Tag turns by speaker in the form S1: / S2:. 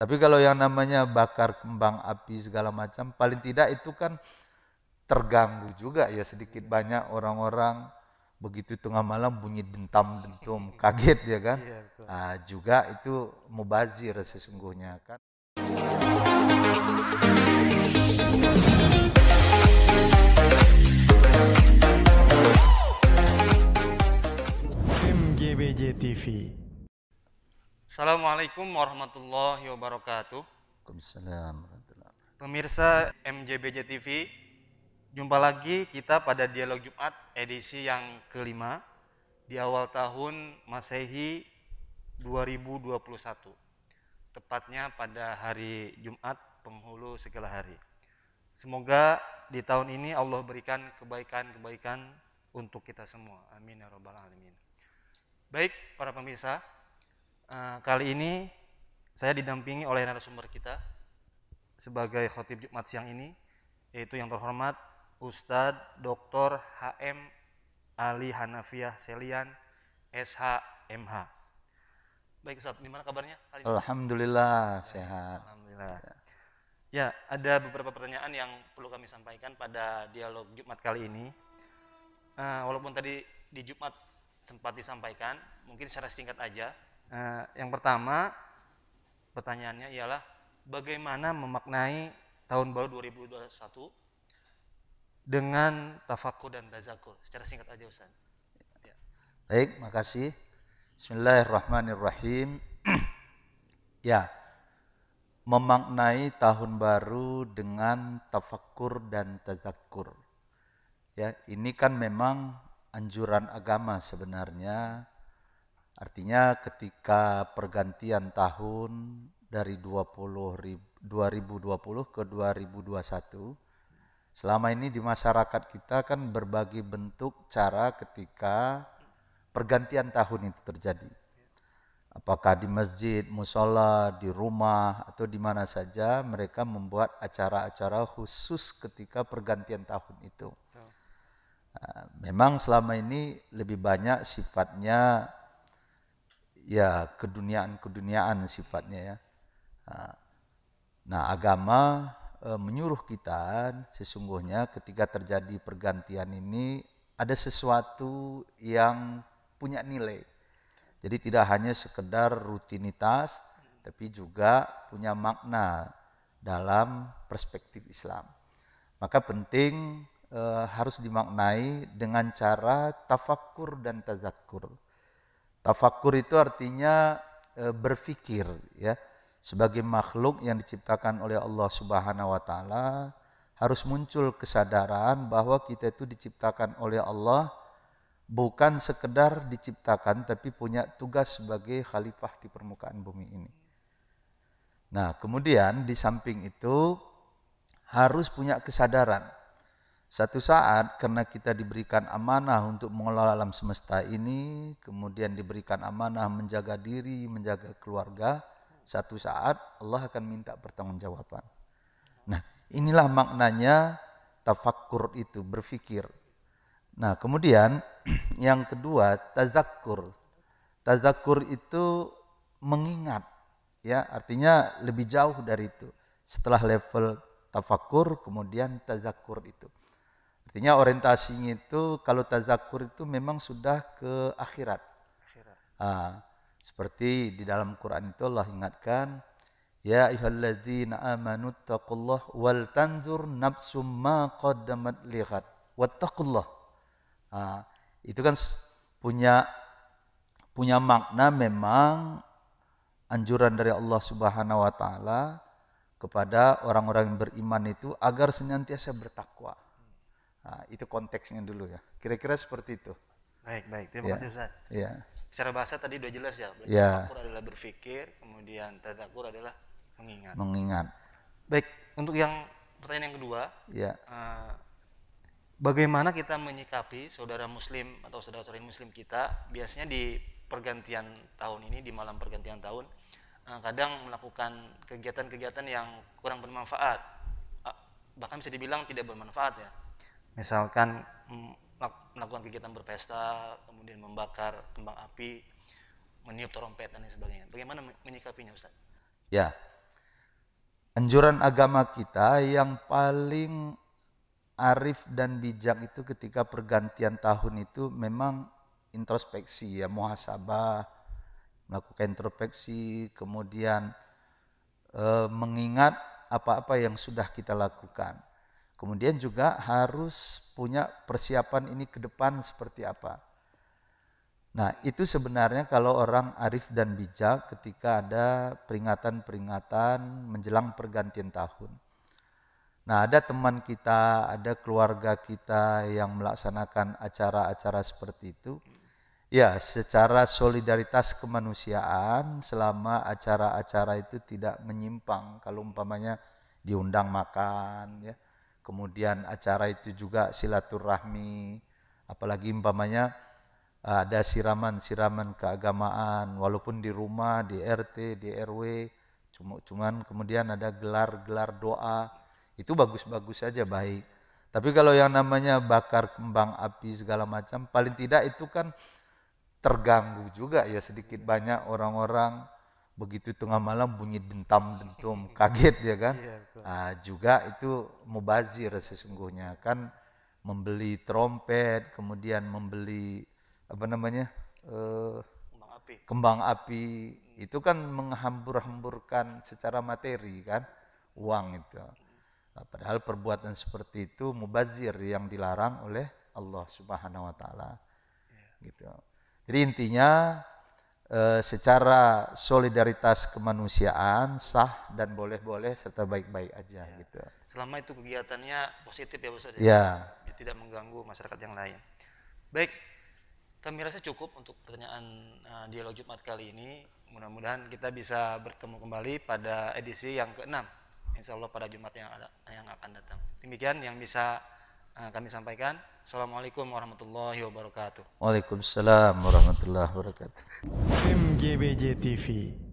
S1: Tapi kalau yang namanya bakar kembang api segala macam, paling tidak itu kan terganggu juga ya sedikit banyak orang-orang begitu tengah malam bunyi dentam dentum kaget ya kan nah, juga itu mubazir sesungguhnya kan
S2: MGBJ TV Assalamualaikum warahmatullahi wabarakatuh. Waalaikumsalam Pemirsa MJBJ TV, jumpa lagi kita pada dialog Jumat edisi yang kelima di awal tahun Masehi 2021. Tepatnya pada hari Jumat penghulu segala hari. Semoga di tahun ini Allah berikan kebaikan-kebaikan untuk kita semua. Amin ya robbal alamin. Baik para pemirsa, Eh, kali ini saya didampingi oleh narasumber kita sebagai khotib Jumat siang ini yaitu yang terhormat Ustadz Dr. HM Ali Hanafiah Selian SHMH. Baik Ustaz, gimana kabarnya?
S1: Alhamdulillah sehat. Alhamdulillah.
S2: Ya, ada beberapa pertanyaan yang perlu kami sampaikan pada dialog Jumat kali ini. Uh, walaupun tadi di Jumat sempat disampaikan, mungkin secara singkat aja Nah, yang pertama pertanyaannya ialah bagaimana memaknai tahun baru 2021 dengan tafakur dan tazakur Secara singkat aja Ustaz.
S1: Ya. Baik, makasih. Bismillahirrahmanirrahim. ya. Memaknai tahun baru dengan tafakur dan tazakur. Ya, ini kan memang anjuran agama sebenarnya Artinya ketika pergantian tahun dari 20, 2020 ke 2021 selama ini di masyarakat kita kan berbagi bentuk cara ketika pergantian tahun itu terjadi. Apakah di masjid, musola, di rumah, atau di mana saja mereka membuat acara-acara khusus ketika pergantian tahun itu. Nah, memang selama ini lebih banyak sifatnya ya keduniaan-keduniaan sifatnya ya. Ah, nah, agama eh, menyuruh kita sesungguhnya ketika terjadi pergantian ini ada sesuatu yang punya nilai. Jadi tidak hanya sekedar rutinitas tapi juga punya makna dalam perspektif Islam. Maka penting e, harus dimaknai dengan cara tafakkur dan tazakkur. Tafakur itu artinya e, berfikir ya. Sebagai makhluk yang diciptakan oleh Allah Subhanahu wa taala harus muncul kesadaran bahwa kita itu diciptakan oleh Allah bukan sekedar diciptakan tapi punya tugas sebagai khalifah di permukaan bumi ini. Nah, kemudian di samping itu harus punya kesadaran satu saat karena kita diberikan amanah untuk mengelola alam semesta ini, kemudian diberikan amanah menjaga diri, menjaga keluarga, satu saat Allah akan minta pertanggungjawaban. Nah, inilah maknanya tafakkur itu, berfikir. Nah, kemudian yang kedua, tazakur. Tazakur itu mengingat, ya, artinya lebih jauh dari itu. Setelah level tafakur, kemudian tazakur itu Artinya orientasinya itu kalau tazakur itu memang sudah ke akhirat. akhirat. Ah, seperti di dalam Quran itu Allah ingatkan, Ya ayyuhalladzina amanu taqullah wal tanzur nafsum ma qaddamat lihat. Wattaqullah. itu kan punya punya makna memang anjuran dari Allah Subhanahu wa taala kepada orang-orang yang beriman itu agar senantiasa bertakwa. Nah, itu konteksnya dulu ya. Kira-kira seperti itu. Baik, baik. Terima ya. kasih Ustaz. Ya.
S2: Secara bahasa tadi sudah jelas ya. ya. Tadakur adalah berpikir, kemudian tadakur adalah mengingat. Mengingat. Baik, untuk yang pertanyaan yang kedua, ya. Uh, bagaimana kita menyikapi saudara muslim atau saudara-saudari muslim kita biasanya di pergantian tahun ini di malam pergantian tahun eh, kadang melakukan kegiatan-kegiatan yang kurang bermanfaat ah, bahkan bisa dibilang tidak bermanfaat ya misalkan mm, melakukan kegiatan berpesta, kemudian membakar kembang api, meniup trompet dan sebagainya. Bagaimana menyikapinya Ustaz? Ya.
S1: Anjuran agama kita yang paling arif dan bijak itu ketika pergantian tahun itu memang introspeksi ya, muhasabah, melakukan introspeksi, kemudian e, mengingat apa-apa yang sudah kita lakukan Kemudian juga harus punya persiapan ini ke depan seperti apa. Nah, itu sebenarnya kalau orang arif dan bijak ketika ada peringatan-peringatan menjelang pergantian tahun. Nah, ada teman kita, ada keluarga kita yang melaksanakan acara-acara seperti itu. Ya, secara solidaritas kemanusiaan selama acara-acara itu tidak menyimpang kalau umpamanya diundang makan ya Kemudian acara itu juga silaturahmi, apalagi umpamanya eh, ada siraman-siraman keagamaan walaupun di rumah, di RT, di RW, cuman kemudian ada gelar-gelar doa. Itu bagus-bagus saja baik. Tapi kalau yang namanya bakar kembang api segala macam, paling tidak itu kan terganggu juga ya sedikit banyak orang-orang begitu tengah malam bunyi dentam dentum kaget ya kan iya, ah, juga itu mubazir sesungguhnya kan membeli trompet kemudian membeli apa namanya uh, kembang api kembang api hmm. itu kan menghambur-hamburkan secara materi kan uang itu uh, padahal perbuatan seperti itu mubazir yang dilarang oleh Allah Subhanahu wa taala yeah. gitu jadi intinya Eh, secara solidaritas kemanusiaan sah dan boleh-boleh serta baik-baik aja ya. gitu.
S2: Selama itu kegiatannya positif ya Ustaz. Ya. ya. Tidak mengganggu masyarakat yang lain. Baik, kami rasa cukup untuk pertanyaan uh, dialog Jumat kali ini. Mudah-mudahan kita bisa bertemu kembali pada edisi yang keenam, 6 Insya Allah pada Jumat yang, ada, yang akan datang. Demikian yang bisa Nah, kami sampaikan. Assalamualaikum warahmatullahi wabarakatuh.
S1: Waalaikumsalam warahmatullahi wabarakatuh.
S2: MGBJ TV